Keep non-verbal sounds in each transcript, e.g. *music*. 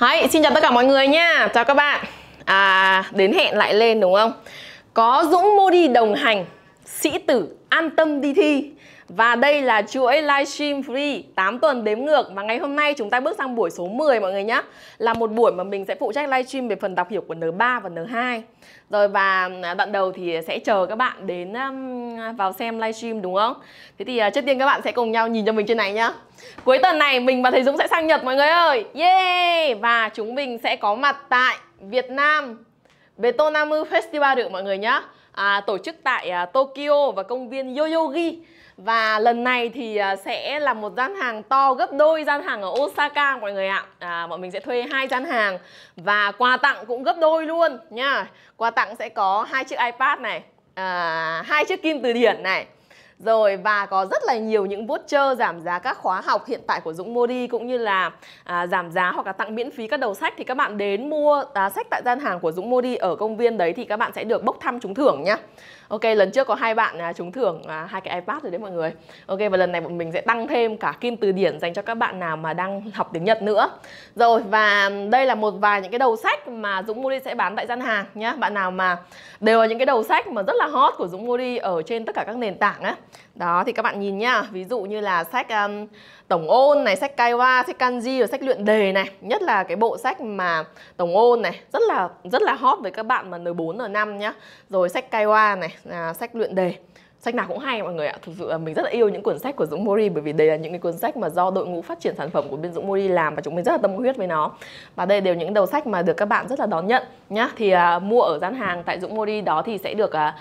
Hi xin chào tất cả mọi người nha Chào các bạn à, Đến hẹn lại lên đúng không Có Dũng Modi đồng hành Sĩ tử an tâm đi thi và đây là chuỗi livestream free 8 tuần đếm ngược Và ngày hôm nay chúng ta bước sang buổi số 10 mọi người nhé Là một buổi mà mình sẽ phụ trách livestream về phần đọc hiểu của N3 và N2 Rồi và à, đoạn đầu thì sẽ chờ các bạn đến vào xem livestream đúng không? Thế thì à, trước tiên các bạn sẽ cùng nhau nhìn cho mình trên này nhá Cuối tuần này mình và thầy Dũng sẽ sang Nhật mọi người ơi Yeah! Và chúng mình sẽ có mặt tại Việt Nam về Betonamu Festival được mọi người nhé à, Tổ chức tại à, Tokyo và công viên Yoyogi và lần này thì à, sẽ là một gian hàng to gấp đôi gian hàng ở Osaka mọi người ạ à, Bọn mình sẽ thuê hai gian hàng Và quà tặng cũng gấp đôi luôn nha Quà tặng sẽ có hai chiếc iPad này à, hai chiếc kim từ điển này rồi và có rất là nhiều những voucher giảm giá các khóa học hiện tại của Dũng Modi cũng như là à, giảm giá hoặc là tặng miễn phí các đầu sách thì các bạn đến mua à, sách tại gian hàng của Dũng Modi ở công viên đấy thì các bạn sẽ được bốc thăm trúng thưởng nhá. Ok, lần trước có hai bạn à, trúng thưởng à, hai cái iPad rồi đấy mọi người. Ok và lần này bọn mình sẽ tăng thêm cả kim từ điển dành cho các bạn nào mà đang học tiếng Nhật nữa. Rồi và đây là một vài những cái đầu sách mà Dũng Modi sẽ bán tại gian hàng nhá. Bạn nào mà đều là những cái đầu sách mà rất là hot của Dũng Modi ở trên tất cả các nền tảng á đó thì các bạn nhìn nhá, ví dụ như là sách um, tổng ôn này, sách kaiwa, sách kanji và sách luyện đề này, nhất là cái bộ sách mà tổng ôn này rất là rất là hot với các bạn mà N4 N5 nhá. Rồi sách kaiwa này, à, sách luyện đề sách nào cũng hay mọi người ạ thực sự là mình rất là yêu những cuốn sách của Dũng Mori bởi vì đây là những cái cuốn sách mà do đội ngũ phát triển sản phẩm của bên Dũng Mori làm và chúng mình rất là tâm huyết với nó và đây đều những đầu sách mà được các bạn rất là đón nhận nhá thì uh, mua ở gian hàng tại Dũng Mori đó thì sẽ được uh,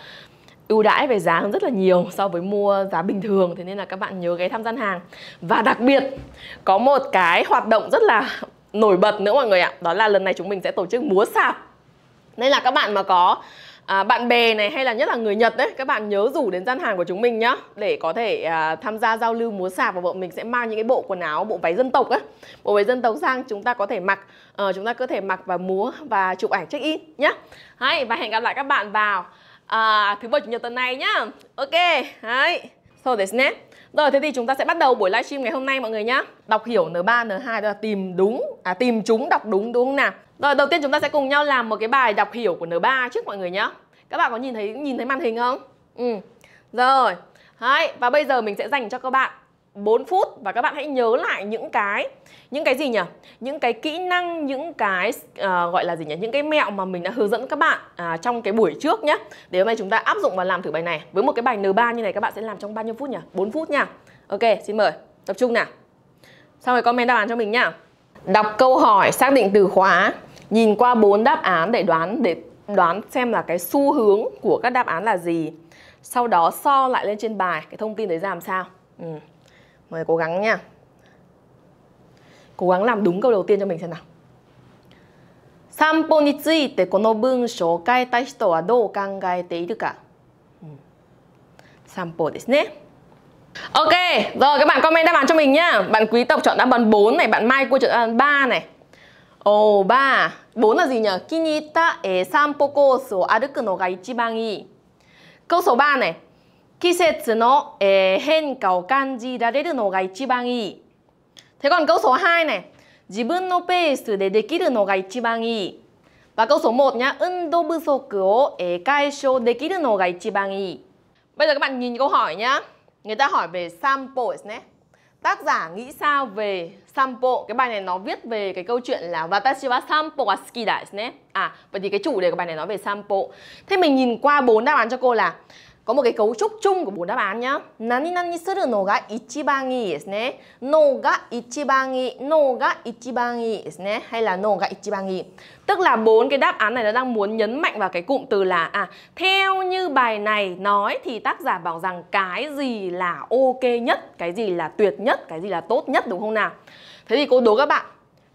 ưu đãi về giá rất là nhiều so với mua giá bình thường thế nên là các bạn nhớ ghé thăm gian hàng và đặc biệt có một cái hoạt động rất là nổi bật nữa mọi người ạ đó là lần này chúng mình sẽ tổ chức múa sạp nên là các bạn mà có à, bạn bè này hay là nhất là người Nhật đấy các bạn nhớ rủ đến gian hàng của chúng mình nhá để có thể à, tham gia giao lưu múa sạp và bọn mình sẽ mang những cái bộ quần áo bộ váy dân tộc á bộ váy dân tộc sang chúng ta có thể mặc à, chúng ta có thể mặc và múa và chụp ảnh check in nhá Hay, và hẹn gặp lại các bạn vào à, thứ bảy chủ nhật tuần này nhá ok đấy so this nè rồi thế thì chúng ta sẽ bắt đầu buổi livestream ngày hôm nay mọi người nhá đọc hiểu n3 n2 là tìm đúng à tìm chúng đọc đúng đúng không nào rồi đầu tiên chúng ta sẽ cùng nhau làm một cái bài đọc hiểu của n3 trước mọi người nhá các bạn có nhìn thấy nhìn thấy màn hình không ừ rồi Đấy, và bây giờ mình sẽ dành cho các bạn 4 phút và các bạn hãy nhớ lại những cái những cái gì nhỉ? Những cái kỹ năng, những cái uh, gọi là gì nhỉ? Những cái mẹo mà mình đã hướng dẫn các bạn uh, trong cái buổi trước nhé. Để hôm nay chúng ta áp dụng và làm thử bài này. Với một cái bài N3 như này các bạn sẽ làm trong bao nhiêu phút nhỉ? 4 phút nha. Ok, xin mời. Tập trung nào. Xong rồi comment đáp án cho mình nhá. Đọc câu hỏi, xác định từ khóa, nhìn qua bốn đáp án để đoán để đoán xem là cái xu hướng của các đáp án là gì. Sau đó so lại lên trên bài cái thông tin đấy ra làm sao. Ừ. Mọi người cố gắng nha Cố gắng làm đúng câu đầu tiên cho mình xem nào 散歩についてこの文章を変えた人はどう考えているか、うん、散歩ですね。Ok, ừ. rồi các bạn comment đáp án cho mình nhá. Bạn Quý Tộc chọn đáp án 4 này, bạn Mai cô chọn đáp án 3 này. Ồ, oh, 3. 4 là gì nhỉ? Kinita e sanpo kosu o aruku Câu số 3 này, 季節の、えー、変化を感じられるのが一番いい。Thế còn câu số 2 này, 自分のペースでできるのが一番いい。Và câu số 1 nhá, 運動不足を、えー、解消できるのが一番いい。Bây giờ các bạn nhìn câu hỏi nhá. Người ta hỏi về samples nhé. Tác giả nghĩ sao về sample? Cái bài này nó viết về cái câu chuyện là Watashi wa sample wa suki desu ne. À, vậy thì cái chủ đề của bài này nói về sample. Thế mình nhìn qua bốn đáp án cho cô là có một cái cấu trúc chung của bốn đáp án nhá. Nani nani suru no ga ichibangi desu ne. No ga ichibangi, no ga ichibangi desu ne hay là no ga ichibangi. Tức là bốn cái đáp án này nó đang muốn nhấn mạnh vào cái cụm từ là à theo như bài này nói thì tác giả bảo rằng cái gì là ok nhất, cái gì là tuyệt nhất, cái gì là tốt nhất đúng không nào? Thế thì cô đố các bạn,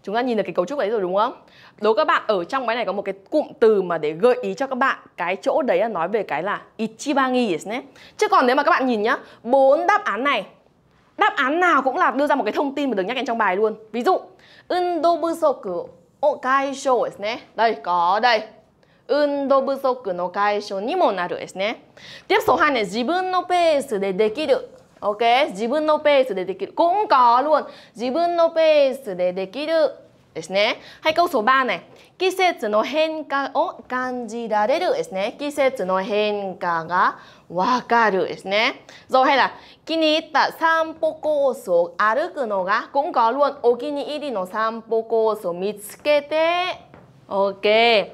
chúng ta nhìn được cái cấu trúc đấy rồi đúng không? đối các bạn ở trong cái này có một cái cụm từ mà để gợi ý cho các bạn cái chỗ đấy là nói về cái là ichibangi desu ne. Chứ còn nếu mà các bạn nhìn nhá, bốn đáp án này đáp án nào cũng là đưa ra một cái thông tin mà được nhắc đến trong bài luôn. Ví dụ, undo busoku o kaisho Đây có đây. Undo busoku no kaisho ni mo naru desu Tiếp số 2 này, jibun no pace de dekiru. Ok, jibun no pace de dekiru cũng có luôn. Jibun no pace de dekiru ですね。はい、câu s 季節の変化を感じられるですね。季節の変化がわかるですね。そう、だ。気に入った散歩コースを歩くのが、今回はお気に入りの散歩コースを見つけて、OK。Các b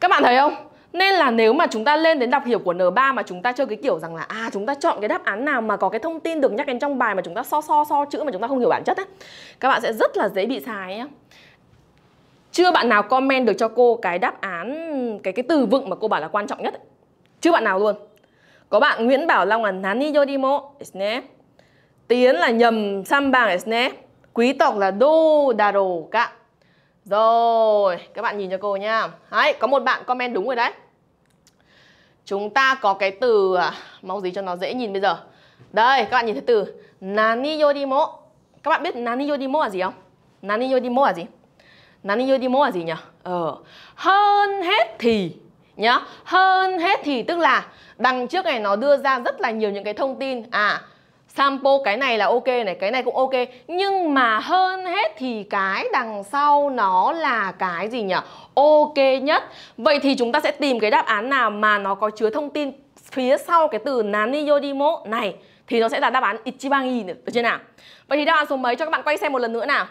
ạ Nên là nếu mà chúng ta lên đến đọc hiểu của N3 mà chúng ta chơi cái kiểu rằng là à chúng ta chọn cái đáp án nào mà có cái thông tin được nhắc đến trong bài mà chúng ta so so so chữ mà chúng ta không hiểu bản chất ấy, các bạn sẽ rất là dễ bị sai nhé. Chưa bạn nào comment được cho cô cái đáp án cái cái từ vựng mà cô bảo là quan trọng nhất. Ấy. Chưa bạn nào luôn. Có bạn Nguyễn Bảo Long là nani yorimo esne. Tiến là nhầm sambang esne. Quý tộc là do daro ka. Rồi, các bạn nhìn cho cô nha. Đấy, có một bạn comment đúng rồi đấy chúng ta có cái từ à, gì cho nó dễ nhìn bây giờ đây các bạn nhìn thấy từ nani yorimo các bạn biết nani yorimo là gì không nani yorimo là gì nani yorimo là gì nhỉ ờ hơn hết thì nhá hơn hết thì tức là đằng trước này nó đưa ra rất là nhiều những cái thông tin à sample cái này là ok này cái này cũng ok nhưng mà hơn hết thì cái đằng sau nó là cái gì nhỉ ok nhất vậy thì chúng ta sẽ tìm cái đáp án nào mà nó có chứa thông tin phía sau cái từ nani yodimo này thì nó sẽ là đáp án ichibangi được chưa nào vậy thì đáp án số mấy cho các bạn quay xem một lần nữa nào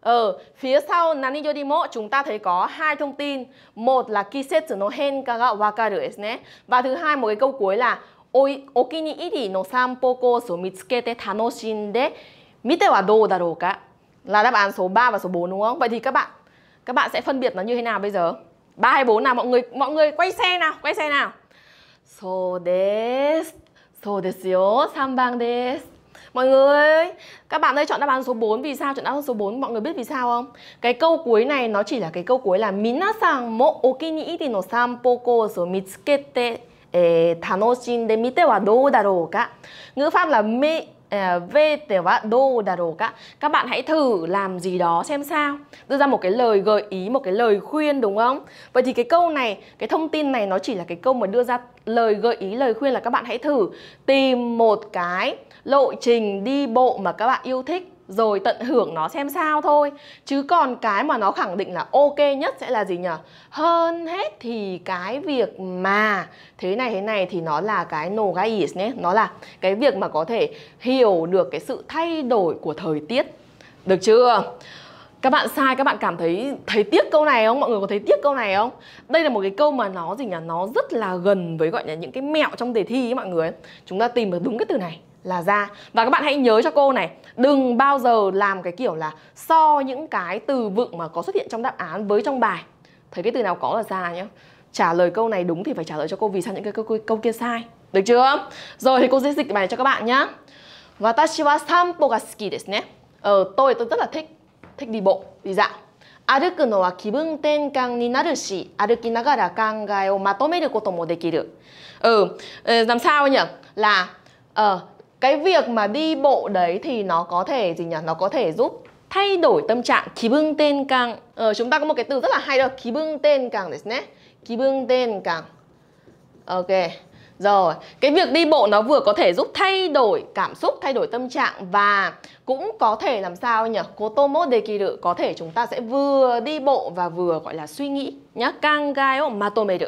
Ờ, phía sau nani yorimo chúng ta thấy có hai thông tin. Một là kisetsu no henka ga wakaru desu ne. Và thứ hai một cái câu cuối là là đáp án số 3 và số 4 đúng không? Vậy thì các bạn các bạn sẽ phân biệt nó như thế nào bây giờ? 3 hay 4 nào mọi người mọi người quay xe nào, quay xe nào. So des. So des yo, sanban des. Mọi người, các bạn ơi chọn đáp án số 4 vì sao? Chọn đáp án số 4 mọi người biết vì sao không? Cái câu cuối này nó chỉ là cái câu cuối là Minasan mo okiniiri no sanpoko so mitsukete えー、楽しんでみてはどうだろうか Ngữ pháp là mê uh, về tiểu vã đô đà cả các bạn hãy thử làm gì đó xem sao đưa ra một cái lời gợi ý một cái lời khuyên đúng không vậy thì cái câu này cái thông tin này nó chỉ là cái câu mà đưa ra lời gợi ý lời khuyên là các bạn hãy thử tìm một cái lộ trình đi bộ mà các bạn yêu thích rồi tận hưởng nó xem sao thôi chứ còn cái mà nó khẳng định là ok nhất sẽ là gì nhở hơn hết thì cái việc mà thế này thế này thì nó là cái no guys nhé nó là cái việc mà có thể hiểu được cái sự thay đổi của thời tiết được chưa các bạn sai các bạn cảm thấy thấy tiếc câu này không mọi người có thấy tiếc câu này không đây là một cái câu mà nó gì nhỉ nó rất là gần với gọi là những cái mẹo trong đề thi ấy mọi người chúng ta tìm được đúng cái từ này là ra và các bạn hãy nhớ cho cô này đừng bao giờ làm cái kiểu là so những cái từ vựng mà có xuất hiện trong đáp án với trong bài thấy cái từ nào có là ra nhé trả lời câu này đúng thì phải trả lời cho cô vì sao những cái câu, câu, kia sai được chưa rồi thì cô sẽ dịch bài này cho các bạn nhá Watashi wa sanpo ga suki desu ne ờ, tôi tôi rất là thích thích đi bộ đi dạo 歩くのは気分転換になるし、歩きながら考えをまとめることもできる。Ừ, ờ, ờ, làm sao nhỉ? Là uh, cái việc mà đi bộ đấy thì nó có thể gì nhỉ nó có thể giúp thay đổi tâm trạng khí bưng tên càng ờ, chúng ta có một cái từ rất là hay đó khí bưng tên càng đấy nhé khí bưng tên càng ok rồi, cái việc đi bộ nó vừa có thể giúp thay đổi cảm xúc, thay đổi tâm trạng và cũng có thể làm sao nhỉ? kỳ dekiru có thể chúng ta sẽ vừa đi bộ và vừa gọi là suy nghĩ nhá. Kangai o matomeru.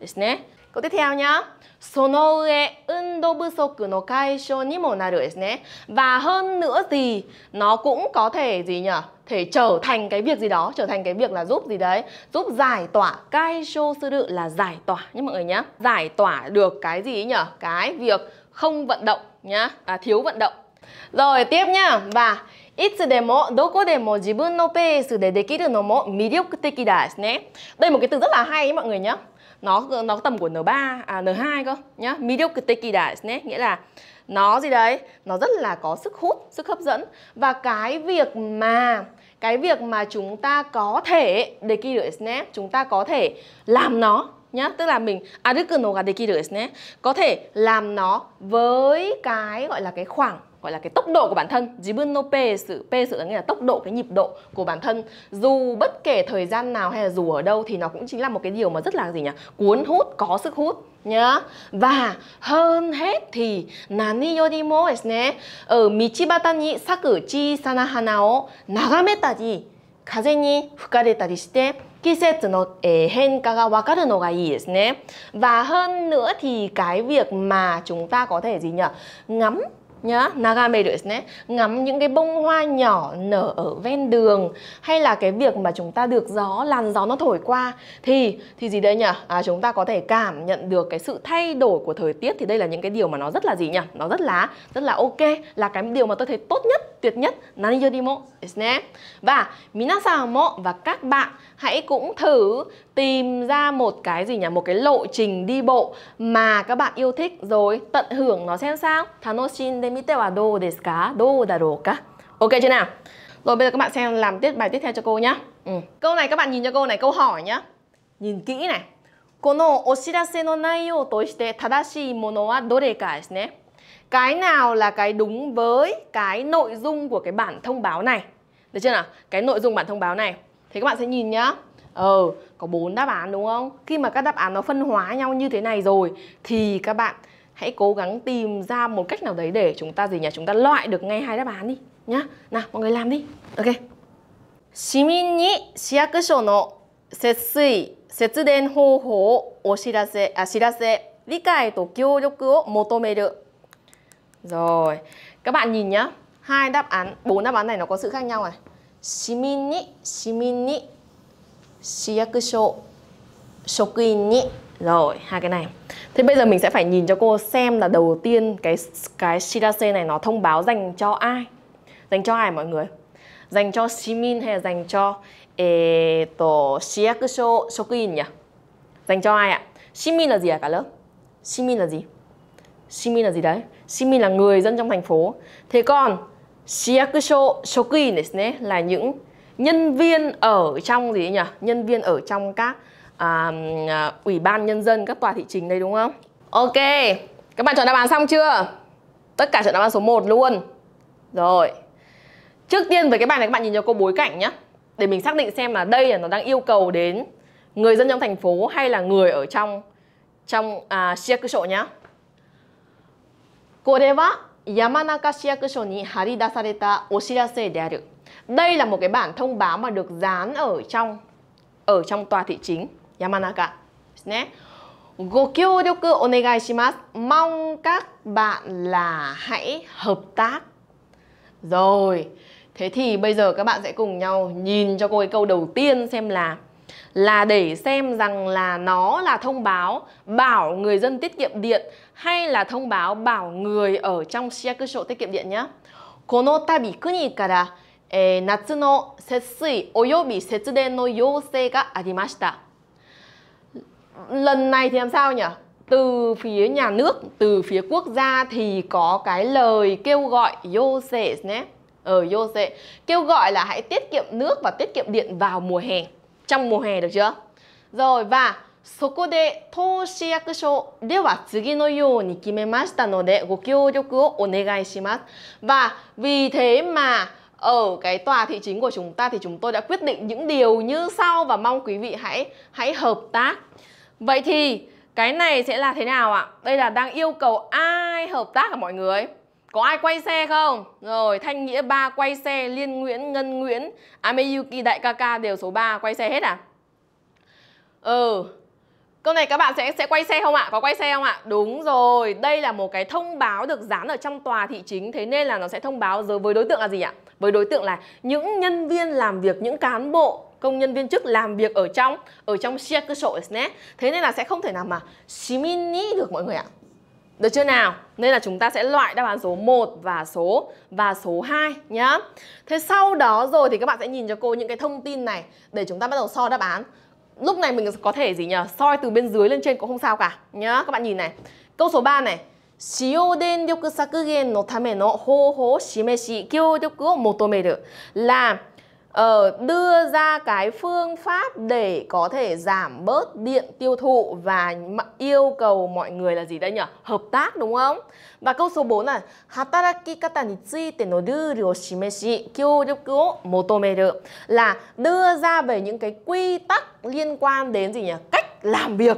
ですね。Câu tiếp theo nhá. Sonoue undo busoku no kaisho ni mo naru desu ne. Và hơn nữa gì nó cũng có thể gì nhỉ? Thể trở thành cái việc gì đó, trở thành cái việc là giúp gì đấy, giúp giải tỏa kaisho suru là giải tỏa nhé mọi người nhá. Giải tỏa được cái gì nhỉ? Cái việc không vận động nhá, à, thiếu vận động. Rồi tiếp nhá. Và いつでもどこでも自分のペースでできるのも魅力的だですね。Đây một cái từ rất là hay ấy mọi người nhá nó nó tầm của N3 à N2 cơ nhá. Mediocre kỳ đại nghĩa là nó gì đấy, nó rất là có sức hút, sức hấp dẫn và cái việc mà cái việc mà chúng ta có thể đề kỳ được snap chúng ta có thể làm nó nhá tức là mình additional ga dekiru desu có thể làm nó với cái gọi là cái khoảng gọi là cái tốc độ của bản thân jibun no pace pace là nghĩa là tốc độ cái nhịp độ của bản thân dù bất kể thời gian nào hay là dù ở đâu thì nó cũng chính là một cái điều mà rất là gì nhỉ cuốn hút có sức hút nhá và hơn hết thì nani yorimo desu ở michibata ni saku chi o nagameta 風に吹かれたりして季節の、えー、変化がわかるのがいいですね。Và hơn nữa thì cái việc mà chúng ta có thể gì nhỉ? Ngắm nhá nagame được nhé ngắm những cái bông hoa nhỏ nở ở ven đường hay là cái việc mà chúng ta được gió làn gió nó thổi qua thì thì gì đây nhỉ à, chúng ta có thể cảm nhận được cái sự thay đổi của thời tiết thì đây là những cái điều mà nó rất là gì nhỉ nó rất là rất là ok là cái điều mà tôi thấy tốt nhất tuyệt nhất nani yodimo ですね và minasan mo và các bạn hãy cũng thử tìm ra một cái gì nhỉ một cái lộ trình đi bộ mà các bạn yêu thích rồi tận hưởng nó xem sao Tanoshin demite wa do desu ka? Do daro ka? Ok chưa nào? Rồi bây giờ các bạn xem làm tiết bài tiếp theo cho cô nhá. Ừ. Câu này các bạn nhìn cho cô này câu hỏi nhá. Nhìn kỹ này. このお知らせの内容として正しいものはどれかですね. Cái nào là cái đúng với cái nội dung của cái bản thông báo này? Được chưa nào? Cái nội dung bản thông báo này. Thì các bạn sẽ nhìn nhá. Ờ, có bốn đáp án đúng không? Khi mà các đáp án nó phân hóa nhau như thế này rồi thì các bạn hãy cố gắng tìm ra một cách nào đấy để chúng ta gì nhỉ? Chúng ta loại được ngay hai đáp án đi nhá. Nào, mọi người làm đi. Ok. À, rồi, các bạn nhìn nhá, hai đáp án, bốn đáp án này nó có sự khác nhau này. Shimini, shimini shiyakusho shokuin ni rồi hai cái này thế bây giờ mình sẽ phải nhìn cho cô xem là đầu tiên cái cái shirase này nó thông báo dành cho ai dành cho ai mọi người dành cho shimin hay là dành cho eto shiyakusho shokuin nhỉ dành cho ai ạ shimin là gì ạ à, cả lớp shimin là gì shimin là gì đấy shimin là người dân trong thành phố thế còn shiyakusho shokuin là những nhân viên ở trong gì nhỉ nhân viên ở trong các à, à ủy ban nhân dân các tòa thị chính đây đúng không ok các bạn chọn đáp án xong chưa tất cả chọn đáp án số 1 luôn rồi trước tiên với cái bài này các bạn nhìn cho cô bối cảnh nhé để mình xác định xem là đây là nó đang yêu cầu đến người dân trong thành phố hay là người ở trong trong à, shiakusho nhá. これは山中市役所に張り出されたお知らせである。đây là một cái bản thông báo mà được dán ở trong ở trong tòa thị chính Yamanaka. Gokyo Doku Onegai Shimasu Mong các bạn là hãy hợp tác Rồi Thế thì bây giờ các bạn sẽ cùng nhau nhìn cho cô cái câu đầu tiên xem là Là để xem rằng là nó là thông báo bảo người dân tiết kiệm điện Hay là thông báo bảo người ở trong shiakusho tiết kiệm điện nhé Kono tabi kuni kara えー、夏の節水および節電の要請がありました。Lần này thì làm sao nhỉ? Từ phía nhà nước, từ phía quốc gia thì có cái lời kêu gọi Yose nhé. Ở ờ, Yose, kêu gọi là hãy tiết kiệm nước và tiết kiệm điện vào mùa hè. Trong mùa hè được chưa? Rồi và そこで投資役所では次のように決めましたのでご協力をお願いします。Và vì thế mà ở ờ, cái tòa thị chính của chúng ta thì chúng tôi đã quyết định những điều như sau và mong quý vị hãy hãy hợp tác. Vậy thì cái này sẽ là thế nào ạ? Đây là đang yêu cầu ai hợp tác hả mọi người? Có ai quay xe không? Rồi, Thanh Nghĩa 3 quay xe, Liên Nguyễn, Ngân Nguyễn, Ameyuki, Đại ca ca đều số 3 quay xe hết à? Ừ, Câu này các bạn sẽ sẽ quay xe không ạ? Có quay xe không ạ? Đúng rồi, đây là một cái thông báo được dán ở trong tòa thị chính Thế nên là nó sẽ thông báo với đối tượng là gì ạ? với đối tượng là những nhân viên làm việc những cán bộ công nhân viên chức làm việc ở trong ở trong xe cơ sổ thế nên là sẽ không thể nào mà shimini được mọi người ạ được chưa nào? Nên là chúng ta sẽ loại đáp án số 1 và số và số 2 nhá. Thế sau đó rồi thì các bạn sẽ nhìn cho cô những cái thông tin này để chúng ta bắt đầu so đáp án. Lúc này mình có thể gì nhỉ? Soi từ bên dưới lên trên cũng không sao cả nhá. Các bạn nhìn này. Câu số 3 này, 使用電力削減のための方法を示し、協力を求める là uh, ờ, đưa ra cái phương pháp để có thể giảm bớt điện tiêu thụ và yêu cầu mọi người là gì đây nhỉ? Hợp tác đúng không? Và câu số 4 là Hatarakikata ni tsuite no rule o shimeshi kyouroku o motomeru là đưa ra về những cái quy tắc liên quan đến gì nhỉ? Cách làm việc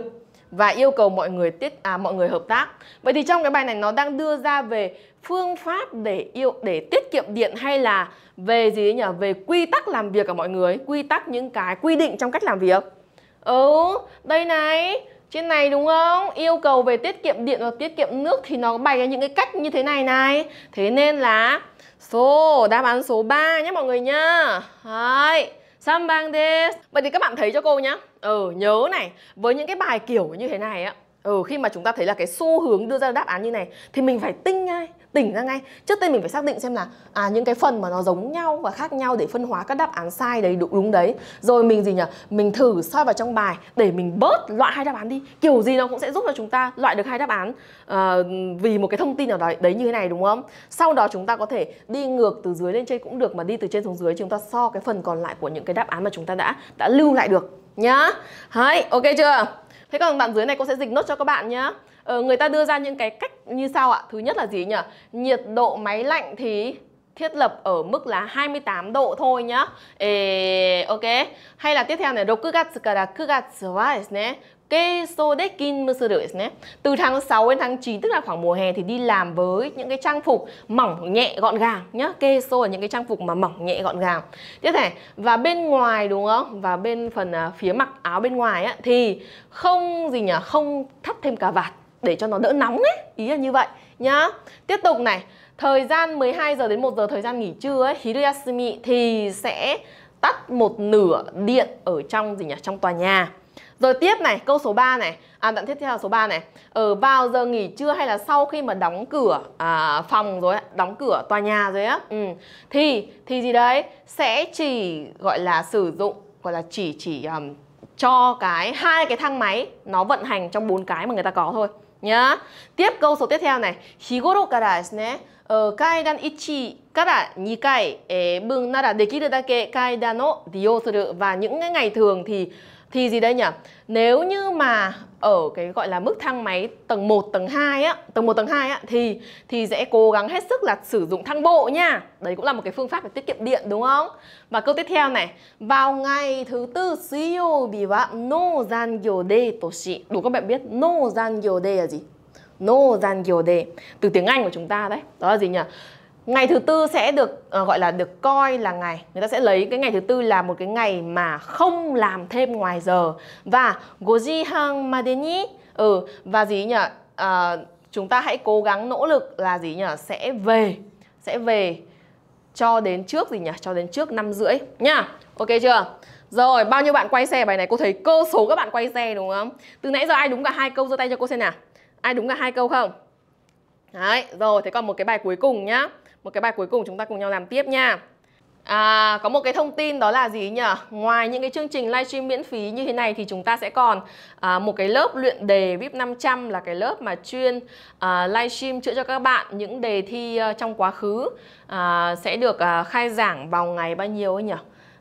và yêu cầu mọi người tiết à, mọi người hợp tác. Vậy thì trong cái bài này nó đang đưa ra về phương pháp để yêu để tiết kiệm điện hay là về gì nhỉ? Về quy tắc làm việc của à mọi người, quy tắc những cái quy định trong cách làm việc. Ừ, đây này, trên này đúng không? Yêu cầu về tiết kiệm điện và tiết kiệm nước thì nó bày ra những cái cách như thế này này. Thế nên là số đáp án số 3 nhé mọi người nhá. Đấy. Sambang des. Vậy thì các bạn thấy cho cô nhá ừ nhớ này với những cái bài kiểu như thế này á ừ khi mà chúng ta thấy là cái xu hướng đưa ra đáp án như này thì mình phải tinh ngay tỉnh ra ngay trước tiên mình phải xác định xem là à những cái phần mà nó giống nhau và khác nhau để phân hóa các đáp án sai đấy đúng, đúng đấy rồi mình gì nhỉ mình thử soi vào trong bài để mình bớt loại hai đáp án đi kiểu gì nó cũng sẽ giúp cho chúng ta loại được hai đáp án à, vì một cái thông tin nào đấy, đấy như thế này đúng không sau đó chúng ta có thể đi ngược từ dưới lên trên cũng được mà đi từ trên xuống dưới chúng ta so cái phần còn lại của những cái đáp án mà chúng ta đã đã lưu lại được nhá Đấy, ok chưa thế còn đoạn dưới này cô sẽ dịch nốt cho các bạn nhá ờ, người ta đưa ra những cái cách như sau ạ thứ nhất là gì nhỉ nhiệt độ máy lạnh thì thiết lập ở mức là 28 độ thôi nhá. Ê, ok. Hay là tiếp theo này, 6月から9月はですね、cái Sodekin Mercedes nhé từ tháng 6 đến tháng 9 tức là khoảng mùa hè thì đi làm với những cái trang phục mỏng nhẹ gọn gàng nhá Keso là những cái trang phục mà mỏng nhẹ gọn gàng tiếp theo và bên ngoài đúng không và bên phần à, phía mặc áo bên ngoài á, thì không gì nhỉ không thắt thêm cà vạt để cho nó đỡ nóng ấy ý là như vậy nhá tiếp tục này thời gian 12 giờ đến 1 giờ thời gian nghỉ trưa ấy Hiroyasumi thì sẽ tắt một nửa điện ở trong gì nhỉ trong tòa nhà rồi tiếp này, câu số 3 này, à đoạn tiếp theo là số 3 này. Ở ờ, vào giờ nghỉ trưa hay là sau khi mà đóng cửa à, phòng rồi, đóng cửa tòa nhà rồi á. Ừ. Thì thì gì đấy sẽ chỉ gọi là sử dụng gọi là chỉ chỉ um, cho cái hai cái thang máy nó vận hành trong bốn cái mà người ta có thôi nhá. Tiếp câu số tiếp theo này, higoro kara desu ne. Ờ, Kaidan 1から2回分ならできるだけ階段を利用する và những cái ngày thường thì thì gì đây nhỉ? Nếu như mà ở cái gọi là mức thang máy tầng 1, tầng 2 á, tầng 1, tầng 2 á thì thì sẽ cố gắng hết sức là sử dụng thang bộ nha. Đấy cũng là một cái phương pháp để tiết kiệm điện đúng không? Và câu tiếp theo này, vào ngày thứ tư suyobi wa no zangyo de toshi. Đủ các bạn biết no zangyo de là gì? No zangyo de. Từ tiếng Anh của chúng ta đấy. Đó là gì nhỉ? ngày thứ tư sẽ được uh, gọi là được coi là ngày người ta sẽ lấy cái ngày thứ tư là một cái ngày mà không làm thêm ngoài giờ và goji hang madeni ừ và gì nhỉ uh, chúng ta hãy cố gắng nỗ lực là gì nhỉ sẽ về sẽ về cho đến trước gì nhỉ cho đến trước năm rưỡi nha, ok chưa rồi bao nhiêu bạn quay xe bài này cô thấy cơ số các bạn quay xe đúng không từ nãy giờ ai đúng cả hai câu giơ tay cho cô xem nào ai đúng cả hai câu không đấy rồi thế còn một cái bài cuối cùng nhá một cái bài cuối cùng chúng ta cùng nhau làm tiếp nha À, có một cái thông tin đó là gì nhỉ? Ngoài những cái chương trình livestream miễn phí như thế này thì chúng ta sẽ còn à, một cái lớp luyện đề VIP 500 là cái lớp mà chuyên à, livestream chữa cho các bạn những đề thi à, trong quá khứ à, sẽ được à, khai giảng vào ngày bao nhiêu ấy nhỉ?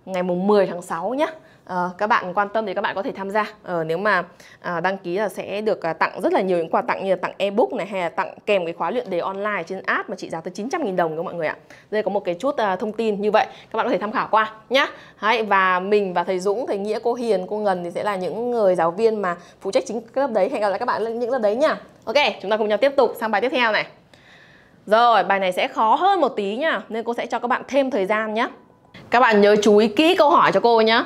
Ngày mùng 10 tháng 6 nhé. Ờ, các bạn quan tâm thì các bạn có thể tham gia à, nếu mà à, đăng ký là sẽ được à, tặng rất là nhiều những quà tặng như là tặng ebook này hay là tặng kèm cái khóa luyện đề online trên app mà trị giá tới 900.000 đồng các mọi người ạ đây có một cái chút à, thông tin như vậy các bạn có thể tham khảo qua nhá Đấy, và mình và thầy Dũng thầy Nghĩa cô Hiền cô Ngân thì sẽ là những người giáo viên mà phụ trách chính lớp đấy hẹn gặp lại các bạn những lớp đấy nhá ok chúng ta cùng nhau tiếp tục sang bài tiếp theo này rồi bài này sẽ khó hơn một tí nhá nên cô sẽ cho các bạn thêm thời gian nhé các bạn nhớ chú ý kỹ câu hỏi cho cô nhé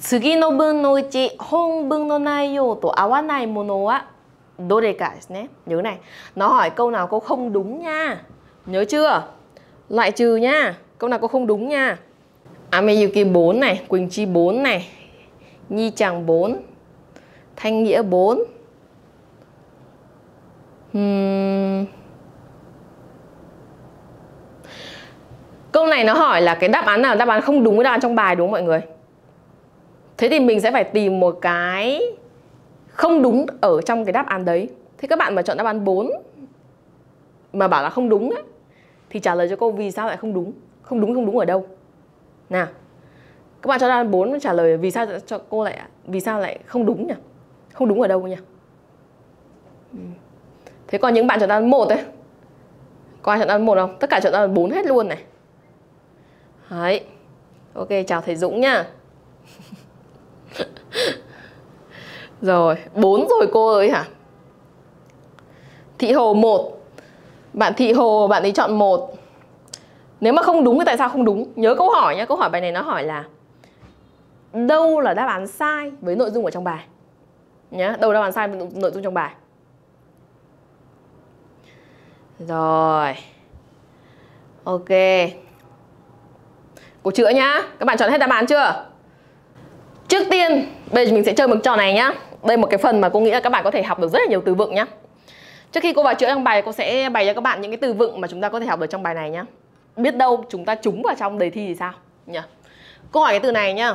次の文のうち本文の内容と合わないものは đô đề cả nhé nhớ này nó hỏi câu nào cô không đúng nha nhớ chưa loại trừ nha câu nào cô không đúng nha Ameyuki à, 4 này Quỳnh Chi 4 này Nhi Chàng 4 Thanh Nghĩa 4 hmm. Câu này nó hỏi là cái đáp án nào đáp án không đúng với đáp án trong bài đúng không mọi người thế thì mình sẽ phải tìm một cái không đúng ở trong cái đáp án đấy thế các bạn mà chọn đáp án 4 mà bảo là không đúng ấy, thì trả lời cho cô vì sao lại không đúng không đúng không đúng ở đâu nào các bạn cho đáp án 4 trả lời vì sao cho cô lại vì sao lại không đúng nhỉ không đúng ở đâu nhỉ ừ. thế còn những bạn chọn đáp án một ấy có ai chọn đáp án một không tất cả chọn đáp án bốn hết luôn này đấy ok chào thầy Dũng nha *laughs* Rồi, 4 rồi cô ơi hả? Thị Hồ 1 Bạn Thị Hồ, bạn ấy chọn 1 Nếu mà không đúng thì tại sao không đúng? Nhớ câu hỏi nhá, câu hỏi bài này nó hỏi là Đâu là đáp án sai với nội dung ở trong bài? Nhá, đâu là đáp án sai với nội dung trong bài? Rồi Ok Cô chữa nhá Các bạn chọn hết đáp án chưa? Trước tiên Bây giờ mình sẽ chơi một trò này nhá đây là một cái phần mà cô nghĩ là các bạn có thể học được rất là nhiều từ vựng nhá trước khi cô vào chữa trong bài cô sẽ bày cho các bạn những cái từ vựng mà chúng ta có thể học được trong bài này nhá biết đâu chúng ta trúng vào trong đề thi thì sao nhỉ cô hỏi cái từ này nhá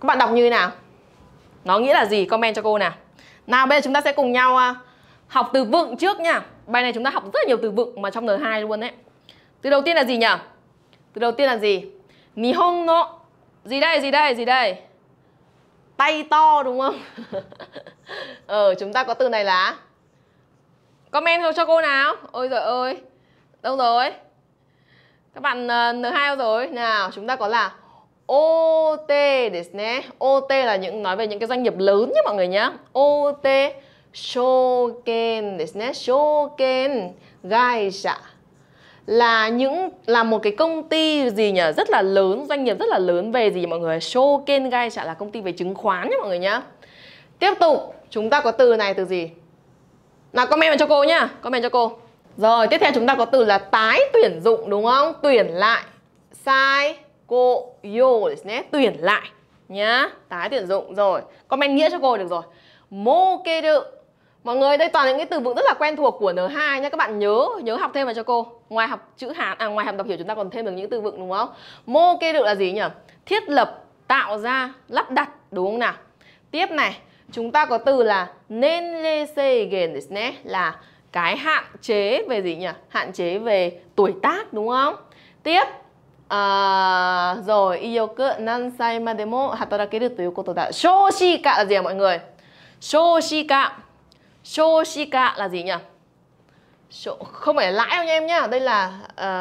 các bạn đọc như thế nào nó nghĩa là gì comment cho cô nào nào bây giờ chúng ta sẽ cùng nhau à, học từ vựng trước nhá. bài này chúng ta học rất là nhiều từ vựng mà trong N2 luôn đấy từ đầu tiên là gì nhỉ từ đầu tiên là gì Nihon no gì đây gì đây gì đây tay to đúng không *laughs* ờ chúng ta có từ này là comment cho cô nào ôi giời ơi đâu rồi các bạn ờ, n 2 rồi nào chúng ta có là OT desne OT là những nói về những cái doanh nghiệp lớn nhé mọi người nhé OT shoken desne shoken gaisha là những là một cái công ty gì nhỉ rất là lớn doanh nghiệp rất là lớn về gì mọi người show gai chả là công ty về chứng khoán nhá mọi người nhá tiếp tục chúng ta có từ này từ gì nào comment vào cho cô nhá comment cho cô rồi tiếp theo chúng ta có từ là tái tuyển dụng đúng không tuyển lại sai cô yo nhé tuyển lại nhá tái tuyển dụng rồi comment nghĩa cho cô được rồi mô kê đự Mọi người đây toàn những cái từ vựng rất là quen thuộc của N2 nha các bạn nhớ nhớ học thêm vào cho cô. Ngoài học chữ Hán à ngoài học đọc hiểu chúng ta còn thêm được những từ vựng đúng không? Mô kê được là gì nhỉ? Thiết lập, tạo ra, lắp đặt đúng không nào? Tiếp này, chúng ta có từ là nên lê sê gền là cái hạn chế về gì nhỉ? Hạn chế về tuổi tác đúng không? Tiếp à, rồi iyoku nansai ma demo hatarakeru toyokoto da. Shoshika là gì à, mọi người? Shoshika Shoshika là gì nhỉ? Không phải lãi đâu nha em nhá. Đây là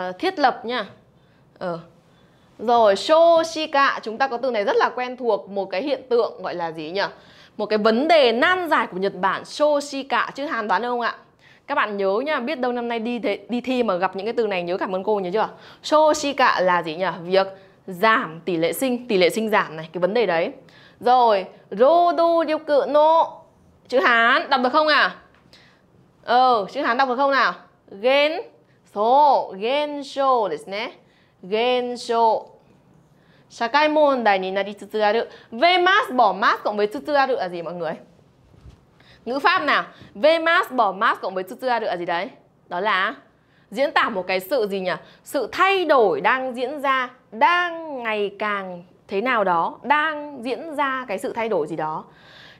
uh, thiết lập nha. Ờ. Rồi Shoshika chúng ta có từ này rất là quen thuộc một cái hiện tượng gọi là gì nhỉ? Một cái vấn đề nan giải của Nhật Bản Shoshika chứ Hàn đoán được không ạ? Các bạn nhớ nha, biết đâu năm nay đi thế, đi thi mà gặp những cái từ này nhớ cảm ơn cô nhớ chưa? Shoshika là gì nhỉ? Việc giảm tỷ lệ sinh, tỷ lệ sinh giảm này, cái vấn đề đấy. Rồi, Rodo điều no chữ Hán đọc được không ạ? À? Ừ, chữ Hán đọc được không nào? Gen số, gen số số gen show về mas bỏ mas cộng với つつある là gì mọi người? Ngữ pháp nào? về mas bỏ mas cộng với つつある là gì đấy? Đó là diễn tả một cái sự gì nhỉ? Sự thay đổi đang diễn ra, đang ngày càng thế nào đó, đang diễn ra cái sự thay đổi gì đó.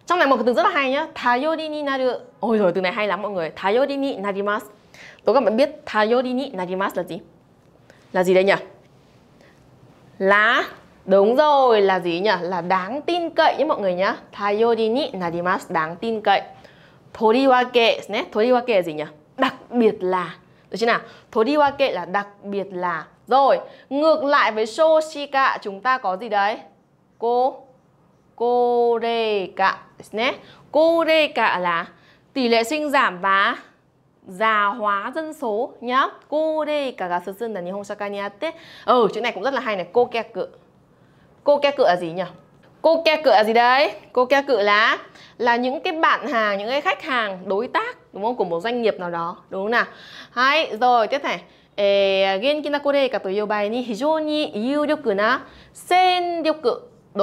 Trong này một cái từ rất là hay nhá, tayori ni naru. Ôi rồi từ này hay lắm mọi người, tayori ni narimasu. Tôi các bạn biết tayori ni narimasu là gì? Là gì đây nhỉ? là Đúng rồi, là gì nhỉ? Là đáng tin cậy nhé mọi người nhá. Tayori ni narimasu, đáng tin cậy. Toriwake, né? Toriwake là gì nhỉ? Đặc biệt là. Được chưa nào? Toriwake là đặc biệt là. Rồi, ngược lại với shoshika chúng ta có gì đấy? Cô cô rê cả ですね高齢化 là tỷ lệ sinh giảm và già hóa dân số nhá cô đề cả gà sơ sơn là nihon shaka ni atte ừ ờ, chữ này cũng rất là hay này cô kẹ cự cô kẹ cự là gì nhỉ cô kẹ cự là gì đấy cô kẹ cự là là những cái bạn hàng những cái khách hàng đối tác đúng không của một doanh nghiệp nào đó đúng không nào hay rồi tiếp này cả bài yêu điều điều sen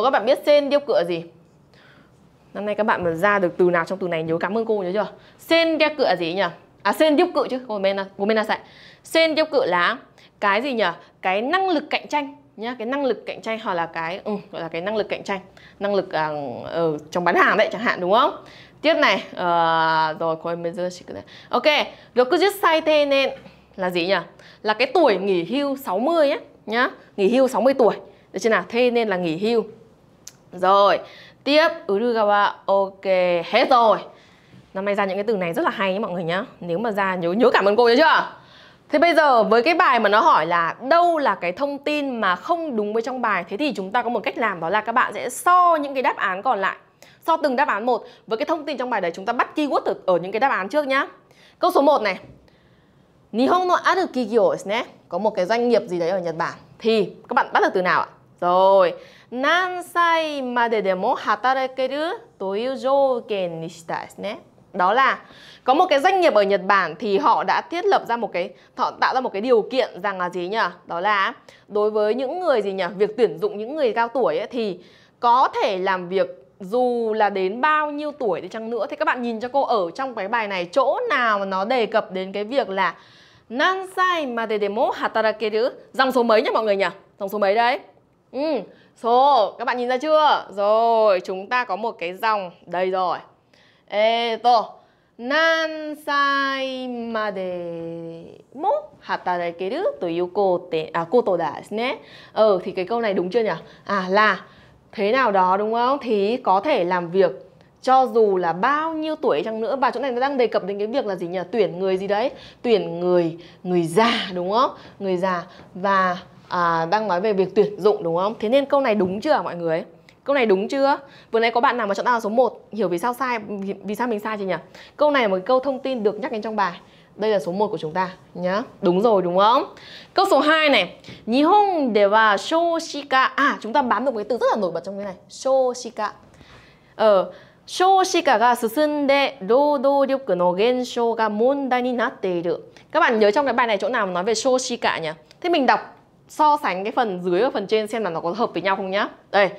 các bạn biết sen 戦力 là gì? Năm nay các bạn mà ra được từ nào trong từ này nhớ cảm ơn cô nhớ chưa? Sen kia cựa gì nhỉ? À sen tiếp cự chứ, comment là comment là sai. Sen tiếp cự là cái gì nhỉ? Cái năng lực cạnh tranh nhá, cái năng lực cạnh tranh hoặc là cái ừ, gọi là cái năng lực cạnh tranh, năng lực ở à, uh, ờ, ừ, trong bán hàng đấy chẳng hạn đúng không? Tiếp này, uh, rồi coi bây giờ chỉ cái này. Ok, được cứ giết sai thế nên là gì nhỉ? Là cái tuổi nghỉ hưu 60 ấy nhá, nghỉ hưu 60 tuổi. Được chưa nào? Thế nên là nghỉ hưu rồi, tiếp Urugawa ok hết rồi. Năm nay ra những cái từ này rất là hay nhé mọi người nhá. Nếu mà ra nhớ nhớ cảm ơn cô nhớ chưa? Thế bây giờ với cái bài mà nó hỏi là đâu là cái thông tin mà không đúng với trong bài Thế thì chúng ta có một cách làm đó là các bạn sẽ so những cái đáp án còn lại So từng đáp án một Với cái thông tin trong bài đấy chúng ta bắt keyword ở, ở những cái đáp án trước nhá Câu số 1 này Nihon no aru kigyo Có một cái doanh nghiệp gì đấy ở Nhật Bản Thì các bạn bắt được từ nào ạ? Rồi, 何歳まででも働けるという条件にしたいですね. Đó là có một cái doanh nghiệp ở Nhật Bản thì họ đã thiết lập ra một cái họ tạo ra một cái điều kiện rằng là gì nhỉ? Đó là đối với những người gì nhỉ? Việc tuyển dụng những người cao tuổi ấy, thì có thể làm việc dù là đến bao nhiêu tuổi đi chăng nữa thì các bạn nhìn cho cô ở trong cái bài này chỗ nào mà nó đề cập đến cái việc là sai mà để demo hatarakeru Dòng số mấy nhỉ mọi người nhỉ? Dòng số mấy đấy? Ừ, so, các bạn nhìn ra chưa? Rồi, chúng ta có một cái dòng đây rồi. Ê, to. Nansai made mo hatarakeru toyu kote à koto da desu ne. Ờ thì cái câu này đúng chưa nhỉ? À là thế nào đó đúng không? Thì có thể làm việc cho dù là bao nhiêu tuổi chăng nữa và chỗ này nó đang đề cập đến cái việc là gì nhỉ tuyển người gì đấy tuyển người người già đúng không người già và à, đang nói về việc tuyển dụng đúng không thế nên câu này đúng chưa mọi người câu này đúng chưa vừa nãy có bạn nào mà chọn đáp án số 1 hiểu vì sao sai vì sao mình sai chưa nhỉ câu này là một câu thông tin được nhắc đến trong bài đây là số 1 của chúng ta nhá đúng rồi đúng không câu số 2 này Nihon dewa shoshika à chúng ta bán được một cái từ rất là nổi bật trong cái này shoshika ờ shoshika ga susunde dodo ryoku no gensho ga mondai ni natte iru các bạn nhớ trong cái bài này chỗ nào mà nói về shoshika nhỉ thế mình đọc so sánh cái phần dưới và phần trên xem là nó có hợp với nhau không nhá. Đây.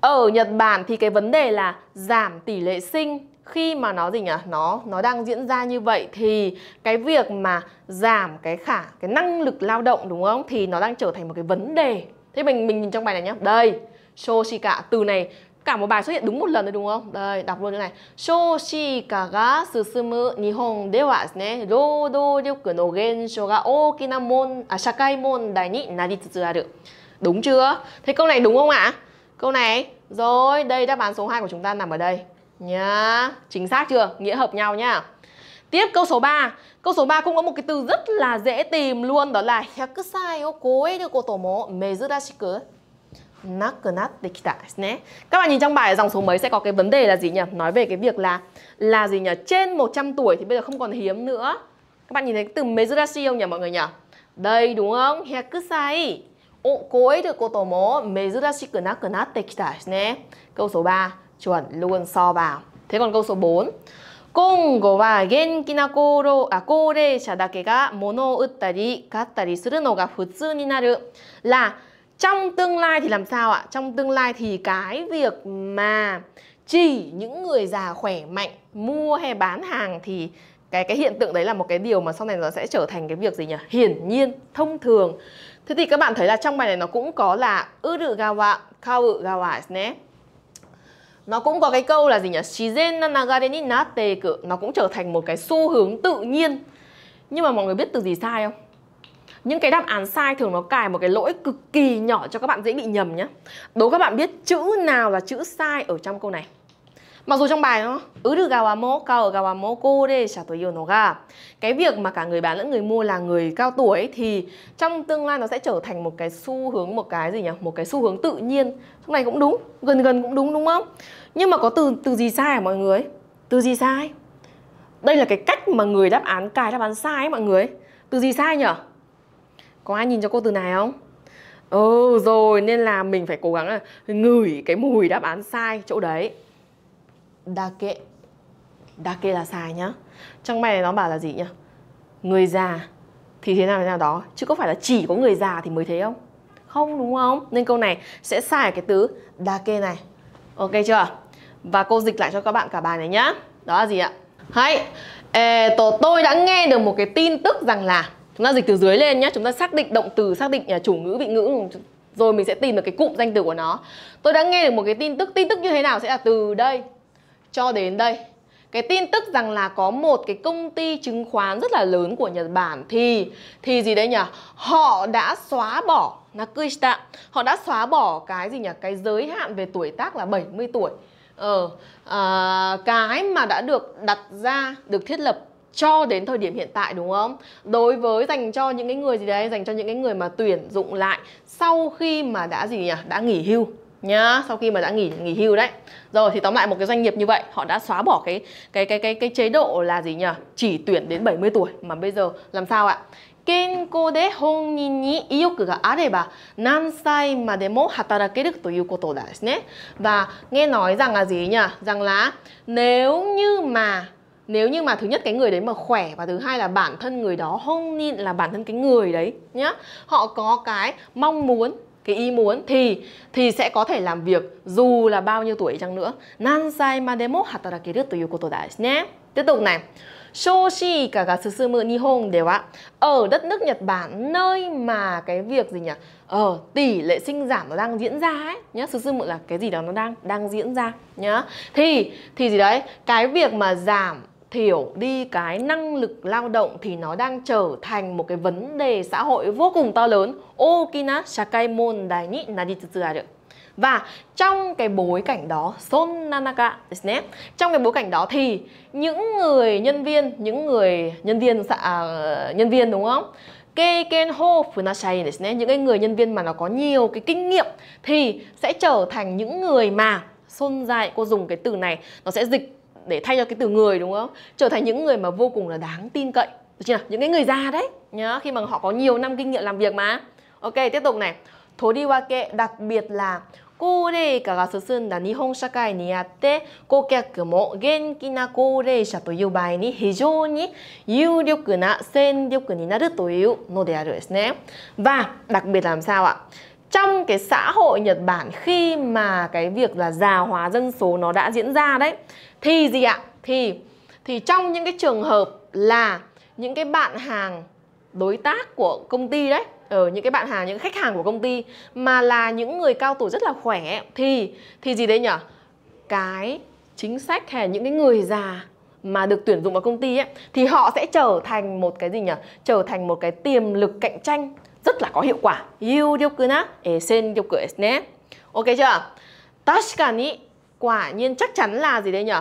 Ở Nhật Bản thì cái vấn đề là giảm tỷ lệ sinh khi mà nó gì nhỉ? Nó nó đang diễn ra như vậy thì cái việc mà giảm cái khả cái năng lực lao động đúng không? Thì nó đang trở thành một cái vấn đề. Thế mình mình nhìn trong bài này nhá. Đây, Shoshika từ này cả một bài xuất hiện đúng một lần rồi đúng không? Đây, đọc luôn như này. Shoshika ga susumu Nihon de wa ne rodoryoku no genshō ga okina mon à shakai mondai ni naritsu aru. Đúng chưa? Thế câu này đúng không ạ? Câu này, rồi, đây đáp án số 2 của chúng ta nằm ở đây nhá. Chính xác chưa? Nghĩa hợp nhau nhá. Tiếp câu số 3. Câu số 3 cũng có một cái từ rất là dễ tìm luôn đó là Hyakusai o koe de koto mezurashiku nakunattekita desu ne. Các bạn nhìn trong bài dòng số mấy sẽ có cái vấn đề là gì nhỉ? Nói về cái việc là là gì nhỉ? Trên 100 tuổi thì bây giờ không còn hiếm nữa. Các bạn nhìn thấy từ mezurashi không nhỉ mọi người nhỉ? Đây đúng không? Hyakusai. Ô cối được cô tổ mố mezurashiku nakunattekita desu ne. Câu số 3 chuẩn luôn so vào. Thế còn câu số 4. Kongo wa genki na koro à koreisha dake ga mono uttari kattari suru no ga futsu ni naru là trong tương lai thì làm sao ạ trong tương lai thì cái việc mà chỉ những người già khỏe mạnh mua hay bán hàng thì cái cái hiện tượng đấy là một cái điều mà sau này nó sẽ trở thành cái việc gì nhỉ hiển nhiên thông thường thế thì các bạn thấy là trong bài này nó cũng có là urugawa kawugawa ne nó cũng có cái câu là gì nhỉ shizen nanagare ni natte nó cũng trở thành một cái xu hướng tự nhiên nhưng mà mọi người biết từ gì sai không những cái đáp án sai thường nó cài một cái lỗi cực kỳ nhỏ cho các bạn dễ bị nhầm nhé đố các bạn biết chữ nào là chữ sai ở trong câu này Mặc dù trong bài nó ứ gawa mo cao gawa mo cô de chả tuổi yêu nó ga Cái việc mà cả người bán lẫn người mua là người cao tuổi thì trong tương lai nó sẽ trở thành một cái xu hướng một cái gì nhỉ? Một cái xu hướng tự nhiên. Trong này cũng đúng, gần gần cũng đúng đúng không? Nhưng mà có từ từ gì sai hả mọi người? Từ gì sai? Đây là cái cách mà người đáp án cài đáp án sai ấy mọi người. Từ gì sai nhỉ? có ai nhìn cho cô từ này không ừ rồi nên là mình phải cố gắng là ngửi cái mùi đáp án sai chỗ đấy đa kệ đa kệ là sai nhá trong bài này nó bảo là gì nhá người già thì thế nào thế nào đó chứ có phải là chỉ có người già thì mới thế không không đúng không nên câu này sẽ sai ở cái từ đa kê này ok chưa và cô dịch lại cho các bạn cả bài này nhá đó là gì ạ hãy tôi đã nghe được một cái tin tức rằng là chúng ta dịch từ dưới lên nhé chúng ta xác định động từ xác định à, chủ ngữ vị ngữ ừ, rồi mình sẽ tìm được cái cụm danh từ của nó tôi đã nghe được một cái tin tức tin tức như thế nào sẽ là từ đây cho đến đây cái tin tức rằng là có một cái công ty chứng khoán rất là lớn của Nhật Bản thì thì gì đấy nhỉ? Họ đã xóa bỏ Nakushita. Họ đã xóa bỏ cái gì nhỉ? Cái giới hạn về tuổi tác là 70 tuổi. Ờ à, cái mà đã được đặt ra, được thiết lập cho đến thời điểm hiện tại đúng không? Đối với dành cho những cái người gì đấy, dành cho những cái người mà tuyển dụng lại sau khi mà đã gì nhỉ? Đã nghỉ hưu nhá sau khi mà đã nghỉ nghỉ hưu đấy rồi thì tóm lại một cái doanh nghiệp như vậy họ đã xóa bỏ cái cái cái cái cái chế độ là gì nhỉ chỉ tuyển đến 70 tuổi mà bây giờ làm sao ạ Và nghe nói rằng là gì nhỉ? Rằng là nếu như mà nếu như mà thứ nhất cái người đấy mà khỏe và thứ hai là bản thân người đó hông nên là bản thân cái người đấy nhá họ có cái mong muốn cái ý muốn thì thì sẽ có thể làm việc dù là bao nhiêu tuổi chăng nữa. Nansai mademo hatarakeru toyu koto desu nhé. Tiếp tục này. Shoshi kaga susumu nihon đều ạ. Ở đất nước Nhật Bản nơi mà cái việc gì nhỉ? ở ờ, tỷ lệ sinh giảm nó đang diễn ra ấy nhá. Susumu là cái gì đó nó đang đang diễn ra nhá. Thì thì gì đấy, cái việc mà giảm thiểu đi cái năng lực lao động thì nó đang trở thành một cái vấn đề xã hội vô cùng to lớn. Okina shakai mondai ni naritutsu aru. Và trong cái bối cảnh đó, son nanaka, trong cái bối cảnh đó thì những người nhân viên, những người nhân viên à, nhân viên đúng không? Keiken ho funashai những cái người nhân viên mà nó có nhiều cái kinh nghiệm thì sẽ trở thành những người mà Son dại cô dùng cái từ này nó sẽ dịch để thay cho cái từ người đúng không trở thành những người mà vô cùng là đáng tin cậy được chưa những cái người già đấy nhá khi mà họ có nhiều năm kinh nghiệm làm việc mà ok tiếp tục này thối đi qua kệ đặc biệt là 高齢化が進んだ日本社会にあって顧客も元気な高齢者という場合に非常に有力な戦力になるというのであるですね。Và đặc biệt làm sao ạ? Trong cái xã hội Nhật Bản khi mà cái việc là già hóa dân số nó đã diễn ra đấy thì gì ạ thì thì trong những cái trường hợp là những cái bạn hàng đối tác của công ty đấy ở ờ, những cái bạn hàng những khách hàng của công ty mà là những người cao tuổi rất là khỏe thì thì gì đấy nhở cái chính sách hay những cái người già mà được tuyển dụng vào công ty ấy thì họ sẽ trở thành một cái gì nhỉ trở thành một cái tiềm lực cạnh tranh rất là có hiệu quả điều nhé ok chưa 確かに quả nhiên chắc chắn là gì đây nhỉ?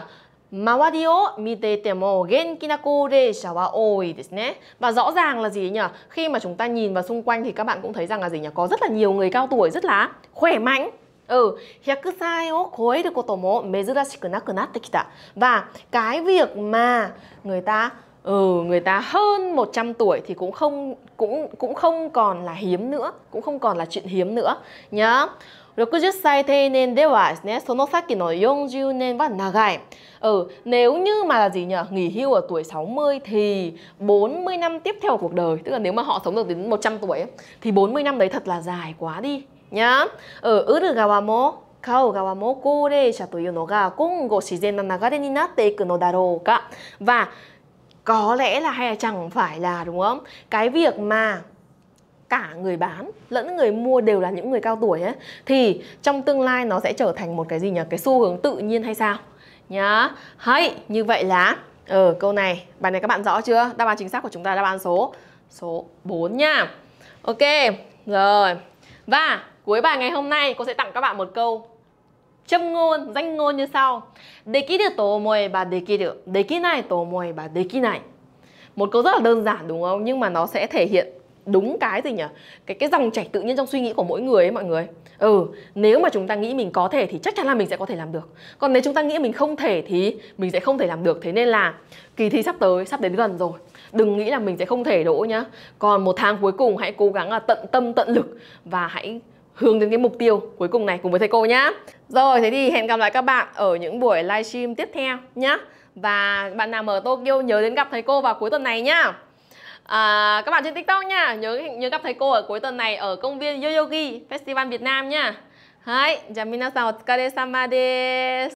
Mawari Mitetemo, Genkinako, temo genki na kore shawa Và rõ ràng là gì nhỉ? Khi mà chúng ta nhìn vào xung quanh thì các bạn cũng thấy rằng là gì nhỉ? Có rất là nhiều người cao tuổi rất là khỏe mạnh, Ừ, 100 sai ô khối được koto mo mezurashiku nakunatte kita. Và cái việc mà người ta ừ người ta hơn 100 tuổi thì cũng không cũng cũng không còn là hiếm nữa, cũng không còn là chuyện hiếm nữa nhá. 60歳定年ではですね、その先の40年は長い。Ừ, nếu như mà là gì nhỉ? Nghỉ hưu ở tuổi 60 thì 40 năm tiếp theo cuộc đời, tức là nếu mà họ sống được đến 100 tuổi ấy, thì 40 năm đấy thật là dài quá đi nhá. Ừ, Urugawa mo mo no no ga kongo shizen ni iku darou ka và có lẽ là hay là chẳng phải là đúng không? Cái việc mà cả người bán lẫn người mua đều là những người cao tuổi ấy thì trong tương lai nó sẽ trở thành một cái gì nhỉ cái xu hướng tự nhiên hay sao nhá hay như vậy là ở ờ, ừ, câu này bài này các bạn rõ chưa đáp án chính xác của chúng ta đáp án số số 4 nha ok rồi và cuối bài ngày hôm nay cô sẽ tặng các bạn một câu châm ngôn danh ngôn như sau để để ký ký được tổ mồi bà được để ký này tổ mồi bà để ký này một câu rất là đơn giản đúng không nhưng mà nó sẽ thể hiện đúng cái gì nhỉ cái cái dòng chảy tự nhiên trong suy nghĩ của mỗi người ấy mọi người ừ nếu mà chúng ta nghĩ mình có thể thì chắc chắn là mình sẽ có thể làm được còn nếu chúng ta nghĩ mình không thể thì mình sẽ không thể làm được thế nên là kỳ thi sắp tới sắp đến gần rồi đừng nghĩ là mình sẽ không thể đỗ nhá còn một tháng cuối cùng hãy cố gắng là tận tâm tận lực và hãy hướng đến cái mục tiêu cuối cùng này cùng với thầy cô nhá rồi thế thì hẹn gặp lại các bạn ở những buổi livestream tiếp theo nhá và bạn nào mở Tokyo nhớ đến gặp thầy cô vào cuối tuần này nhá à, các bạn trên tiktok nha nhớ nhớ gặp thầy cô ở cuối tuần này ở công viên yoyogi festival việt nam nha jamina sao はい、じゃあ皆さんお疲れ様です。